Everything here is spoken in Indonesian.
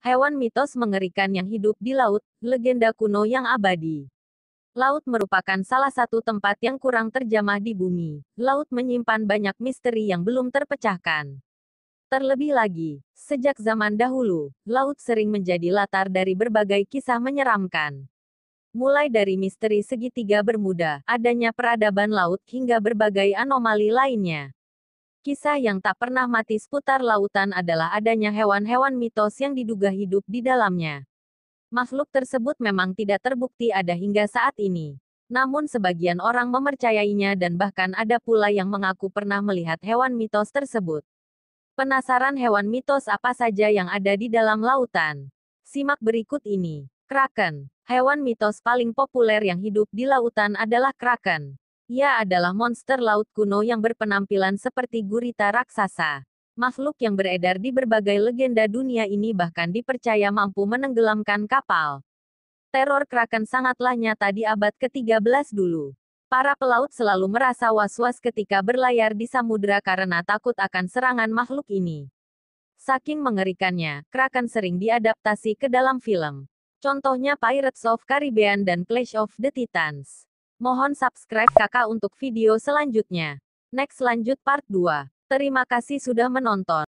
Hewan mitos mengerikan yang hidup di laut, legenda kuno yang abadi. Laut merupakan salah satu tempat yang kurang terjamah di bumi. Laut menyimpan banyak misteri yang belum terpecahkan. Terlebih lagi, sejak zaman dahulu, laut sering menjadi latar dari berbagai kisah menyeramkan. Mulai dari misteri segitiga bermuda, adanya peradaban laut hingga berbagai anomali lainnya. Kisah yang tak pernah mati seputar lautan adalah adanya hewan-hewan mitos yang diduga hidup di dalamnya. Makhluk tersebut memang tidak terbukti ada hingga saat ini. Namun sebagian orang memercayainya dan bahkan ada pula yang mengaku pernah melihat hewan mitos tersebut. Penasaran hewan mitos apa saja yang ada di dalam lautan? Simak berikut ini. Kraken. Hewan mitos paling populer yang hidup di lautan adalah kraken. Ia adalah monster laut kuno yang berpenampilan seperti gurita raksasa. Makhluk yang beredar di berbagai legenda dunia ini bahkan dipercaya mampu menenggelamkan kapal. Teror kraken sangatlah nyata di abad ke-13 dulu. Para pelaut selalu merasa was-was ketika berlayar di samudera karena takut akan serangan makhluk ini. Saking mengerikannya, kraken sering diadaptasi ke dalam film. Contohnya Pirates of Caribbean dan Clash of the Titans. Mohon subscribe kakak untuk video selanjutnya. Next lanjut part 2. Terima kasih sudah menonton.